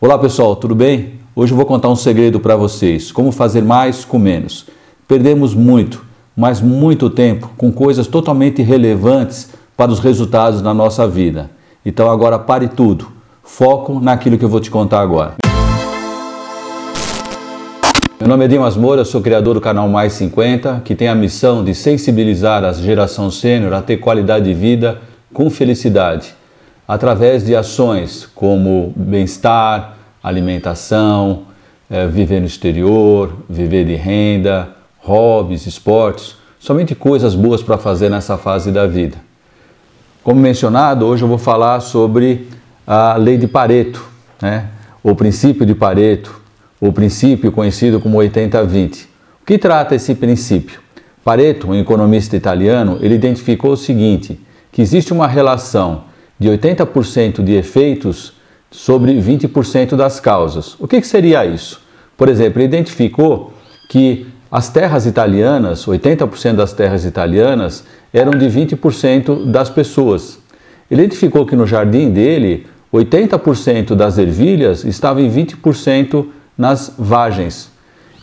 Olá pessoal, tudo bem? Hoje eu vou contar um segredo para vocês: como fazer mais com menos. Perdemos muito, mas muito tempo com coisas totalmente relevantes para os resultados na nossa vida. Então agora pare tudo, foco naquilo que eu vou te contar agora. Meu nome é Dimas Moura, sou criador do canal Mais 50, que tem a missão de sensibilizar a geração sênior a ter qualidade de vida com felicidade através de ações como bem-estar, alimentação, é, viver no exterior, viver de renda, hobbies, esportes, somente coisas boas para fazer nessa fase da vida. Como mencionado, hoje eu vou falar sobre a lei de Pareto, né? o princípio de Pareto, o princípio conhecido como 80-20. O que trata esse princípio? Pareto, um economista italiano, ele identificou o seguinte, que existe uma relação de 80% de efeitos sobre 20% das causas. O que, que seria isso? Por exemplo, ele identificou que as terras italianas, 80% das terras italianas, eram de 20% das pessoas. Ele identificou que no jardim dele, 80% das ervilhas estavam em 20% nas vagens.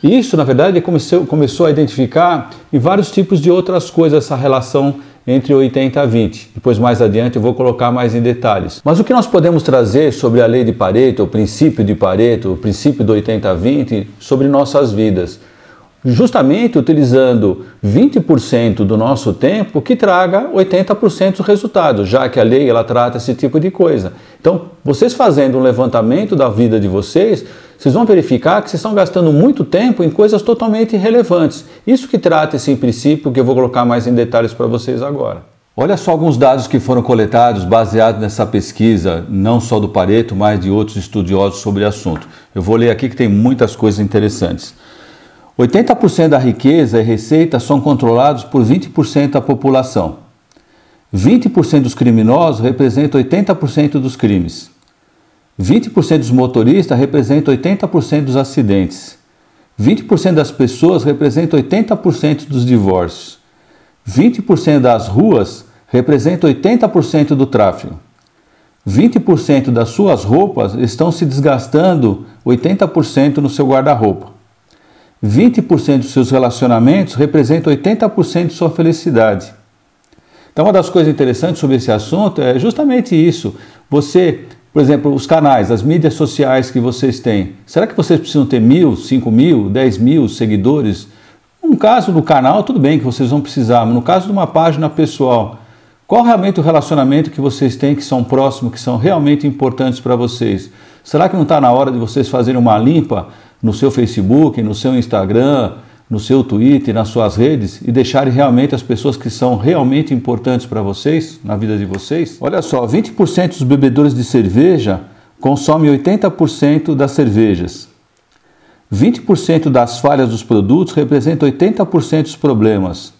Isso, na verdade, começou, começou a identificar em vários tipos de outras coisas essa relação entre 80 a 20. Depois, mais adiante, eu vou colocar mais em detalhes. Mas o que nós podemos trazer sobre a lei de Pareto, o princípio de Pareto, o princípio do 80 a 20, sobre nossas vidas? justamente utilizando 20% do nosso tempo que traga 80% dos resultados já que a lei ela trata esse tipo de coisa. Então, vocês fazendo um levantamento da vida de vocês, vocês vão verificar que vocês estão gastando muito tempo em coisas totalmente irrelevantes. Isso que trata esse princípio que eu vou colocar mais em detalhes para vocês agora. Olha só alguns dados que foram coletados baseados nessa pesquisa, não só do Pareto, mas de outros estudiosos sobre o assunto. Eu vou ler aqui que tem muitas coisas interessantes. 80% da riqueza e receita são controlados por 20% da população. 20% dos criminosos representam 80% dos crimes. 20% dos motoristas representam 80% dos acidentes. 20% das pessoas representam 80% dos divórcios. 20% das ruas representam 80% do tráfego. 20% das suas roupas estão se desgastando 80% no seu guarda-roupa. 20% dos seus relacionamentos representam 80% de sua felicidade. Então, uma das coisas interessantes sobre esse assunto é justamente isso. Você, por exemplo, os canais, as mídias sociais que vocês têm, será que vocês precisam ter mil, cinco mil, dez mil seguidores? No caso do canal, tudo bem que vocês vão precisar, mas no caso de uma página pessoal, qual realmente o relacionamento que vocês têm que são próximos, que são realmente importantes para vocês? Será que não está na hora de vocês fazerem uma limpa? no seu Facebook, no seu Instagram, no seu Twitter, nas suas redes e deixarem realmente as pessoas que são realmente importantes para vocês, na vida de vocês. Olha só, 20% dos bebedores de cerveja consomem 80% das cervejas. 20% das falhas dos produtos representam 80% dos problemas.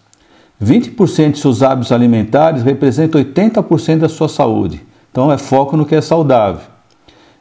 20% de seus hábitos alimentares representam 80% da sua saúde. Então é foco no que é saudável.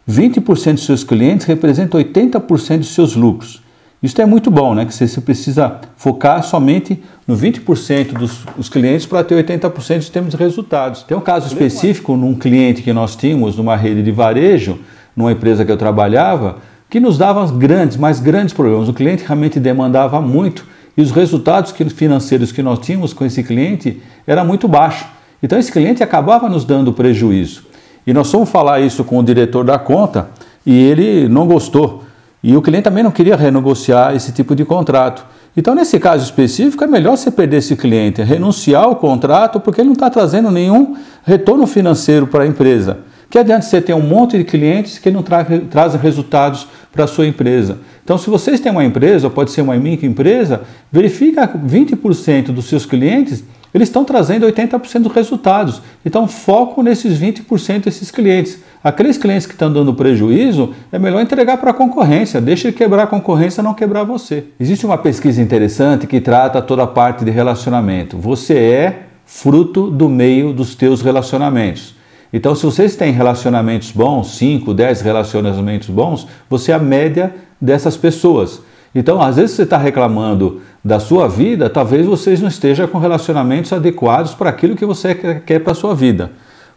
20% de seus clientes representa 80% de seus lucros. Isso é muito bom, né? Que você, precisa focar somente no 20% dos clientes para ter 80% de termos de resultados. Tem um caso específico num cliente que nós tínhamos numa rede de varejo, numa empresa que eu trabalhava, que nos dava grandes, mas grandes problemas. O cliente realmente demandava muito e os resultados financeiros que nós tínhamos com esse cliente era muito baixo. Então esse cliente acabava nos dando prejuízo. E nós fomos falar isso com o diretor da conta e ele não gostou. E o cliente também não queria renegociar esse tipo de contrato. Então, nesse caso específico, é melhor você perder esse cliente, renunciar ao contrato, porque ele não está trazendo nenhum retorno financeiro para a empresa. Que adianta você ter um monte de clientes que não tra trazem resultados para a sua empresa. Então, se vocês têm uma empresa, pode ser uma microempresa, verifica 20% dos seus clientes eles estão trazendo 80% dos resultados. Então, foco nesses 20% desses clientes. Aqueles clientes que estão dando prejuízo, é melhor entregar para a concorrência. Deixa ele quebrar a concorrência, não quebrar você. Existe uma pesquisa interessante que trata toda a parte de relacionamento. Você é fruto do meio dos teus relacionamentos. Então, se vocês têm relacionamentos bons, 5, 10 relacionamentos bons, você é a média dessas pessoas. Então, às vezes você está reclamando da sua vida, talvez vocês não estejam com relacionamentos adequados para aquilo que você quer para a sua vida.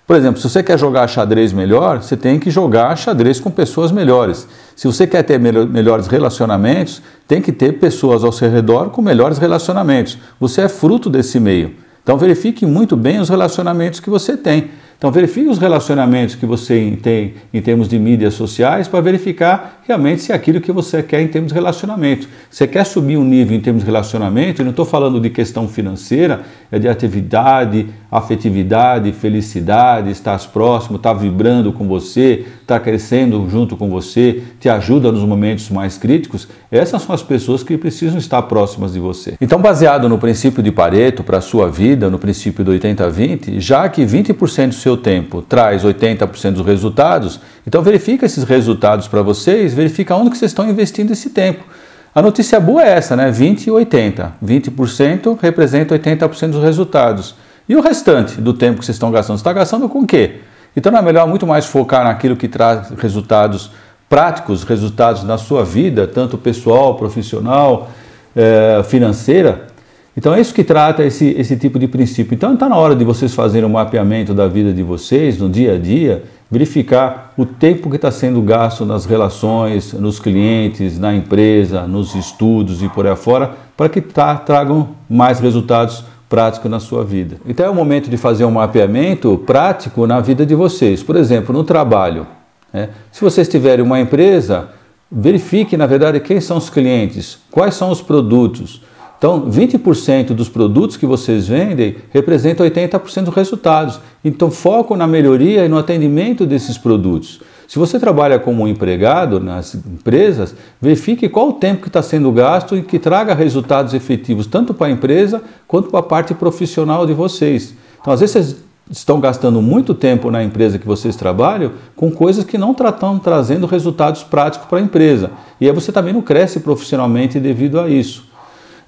Por exemplo, se você quer jogar xadrez melhor, você tem que jogar xadrez com pessoas melhores. Se você quer ter melhores relacionamentos, tem que ter pessoas ao seu redor com melhores relacionamentos. Você é fruto desse meio. Então verifique muito bem os relacionamentos que você tem. Então verifique os relacionamentos que você tem em termos de mídias sociais para verificar realmente se é aquilo que você quer em termos de relacionamento. Você quer subir um nível em termos de relacionamento, e não estou falando de questão financeira, é de atividade, afetividade, felicidade, estar próximo, estar tá vibrando com você, estar tá crescendo junto com você, te ajuda nos momentos mais críticos. Essas são as pessoas que precisam estar próximas de você. Então, baseado no princípio de Pareto para a sua vida, no princípio do 80-20, já que 20% do seu tempo traz 80% dos resultados, então verifica esses resultados para vocês verifica onde que vocês estão investindo esse tempo. A notícia boa é essa, né? 20 e 80. 20% representa 80% dos resultados. E o restante do tempo que vocês estão gastando? Você está gastando com o quê? Então é melhor muito mais focar naquilo que traz resultados práticos, resultados na sua vida, tanto pessoal, profissional, eh, financeira. Então é isso que trata esse, esse tipo de princípio. Então está na hora de vocês fazerem um mapeamento da vida de vocês, no dia a dia, verificar o tempo que está sendo gasto nas relações, nos clientes, na empresa, nos estudos e por aí fora, para que tá, tragam mais resultados práticos na sua vida. Então é o momento de fazer um mapeamento prático na vida de vocês. Por exemplo, no trabalho. Né? Se vocês tiverem uma empresa, verifique, na verdade, quem são os clientes, quais são os produtos então, 20% dos produtos que vocês vendem representam 80% dos resultados. Então, foco na melhoria e no atendimento desses produtos. Se você trabalha como empregado nas empresas, verifique qual o tempo que está sendo gasto e que traga resultados efetivos tanto para a empresa quanto para a parte profissional de vocês. Então, às vezes vocês estão gastando muito tempo na empresa que vocês trabalham com coisas que não estão trazendo resultados práticos para a empresa. E aí você também não cresce profissionalmente devido a isso.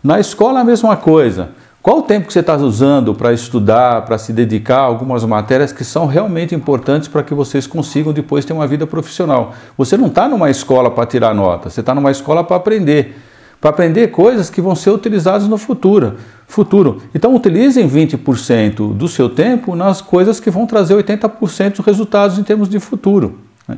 Na escola a mesma coisa. Qual o tempo que você está usando para estudar, para se dedicar a algumas matérias que são realmente importantes para que vocês consigam depois ter uma vida profissional? Você não está numa escola para tirar nota, você está numa escola para aprender. Para aprender coisas que vão ser utilizadas no futuro. futuro. Então, utilizem 20% do seu tempo nas coisas que vão trazer 80% dos resultados em termos de futuro. Né?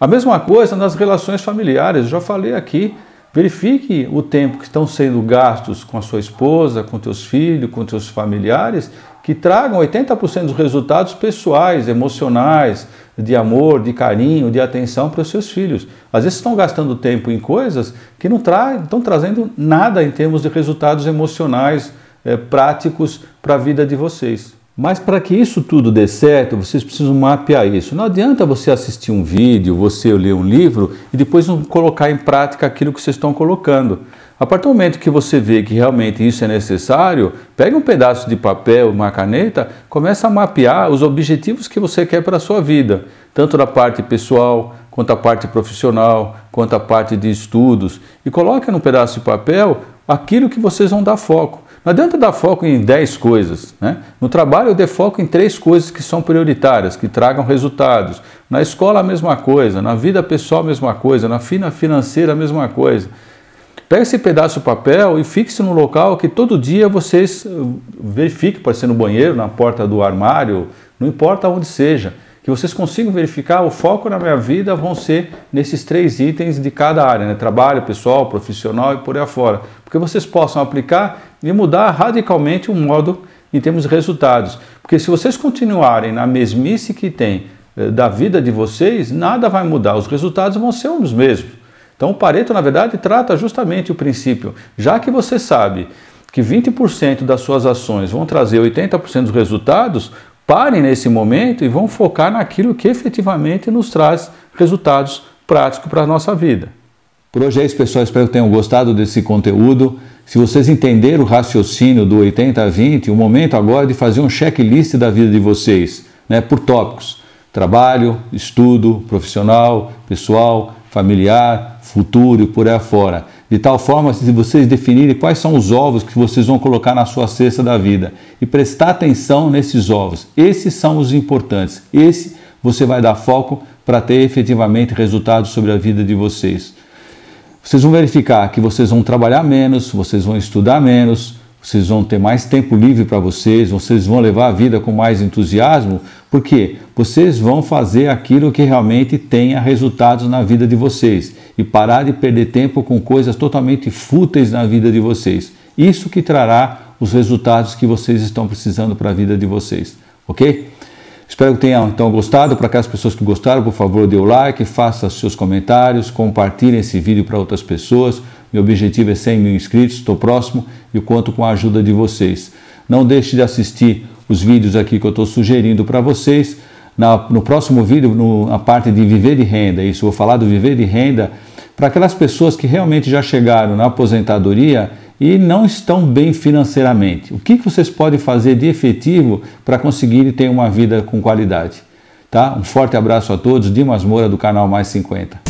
A mesma coisa nas relações familiares, já falei aqui Verifique o tempo que estão sendo gastos com a sua esposa, com teus filhos, com teus familiares, que tragam 80% dos resultados pessoais, emocionais, de amor, de carinho, de atenção para os seus filhos. Às vezes estão gastando tempo em coisas que não tra estão trazendo nada em termos de resultados emocionais, é, práticos para a vida de vocês. Mas para que isso tudo dê certo, vocês precisam mapear isso. Não adianta você assistir um vídeo, você ler um livro e depois não colocar em prática aquilo que vocês estão colocando. A partir do momento que você vê que realmente isso é necessário, pegue um pedaço de papel, uma caneta, começa a mapear os objetivos que você quer para a sua vida, tanto da parte pessoal, quanto a parte profissional, quanto a parte de estudos, e coloque num pedaço de papel aquilo que vocês vão dar foco. Não adianta dar foco em 10 coisas. Né? No trabalho, eu dei foco em três coisas que são prioritárias, que tragam resultados. Na escola, a mesma coisa. Na vida pessoal, a mesma coisa. Na fina financeira, a mesma coisa. Pega esse pedaço de papel e fixe num local que todo dia vocês uh, verifiquem, pode ser no banheiro, na porta do armário, não importa onde seja que vocês consigam verificar o foco na minha vida vão ser nesses três itens de cada área, né? trabalho, pessoal, profissional e por aí afora. Porque vocês possam aplicar e mudar radicalmente o modo em termos de resultados. Porque se vocês continuarem na mesmice que tem eh, da vida de vocês, nada vai mudar, os resultados vão ser os mesmos. Então o Pareto, na verdade, trata justamente o princípio. Já que você sabe que 20% das suas ações vão trazer 80% dos resultados, Parem nesse momento e vão focar naquilo que efetivamente nos traz resultados práticos para a nossa vida. Por hoje é isso, pessoal. Espero que tenham gostado desse conteúdo. Se vocês entenderam o raciocínio do 80 a 20, o momento agora é de fazer um checklist da vida de vocês, né, por tópicos: trabalho, estudo, profissional, pessoal, familiar, futuro e por aí afora de tal forma se vocês definirem quais são os ovos que vocês vão colocar na sua cesta da vida e prestar atenção nesses ovos. Esses são os importantes. Esse você vai dar foco para ter efetivamente resultados sobre a vida de vocês. Vocês vão verificar que vocês vão trabalhar menos, vocês vão estudar menos, vocês vão ter mais tempo livre para vocês, vocês vão levar a vida com mais entusiasmo, porque vocês vão fazer aquilo que realmente tenha resultados na vida de vocês e parar de perder tempo com coisas totalmente fúteis na vida de vocês. Isso que trará os resultados que vocês estão precisando para a vida de vocês, ok? Espero que tenham então gostado. Para aquelas pessoas que gostaram, por favor, dê o like, faça seus comentários, compartilhe esse vídeo para outras pessoas. Meu objetivo é 100 mil inscritos, estou próximo e conto com a ajuda de vocês. Não deixe de assistir os vídeos aqui que eu estou sugerindo para vocês. Na, no próximo vídeo, no, na parte de viver de renda, isso, eu vou falar do viver de renda para aquelas pessoas que realmente já chegaram na aposentadoria e não estão bem financeiramente. O que vocês podem fazer de efetivo para conseguirem ter uma vida com qualidade? Tá? Um forte abraço a todos. Dimas Moura, do canal Mais 50.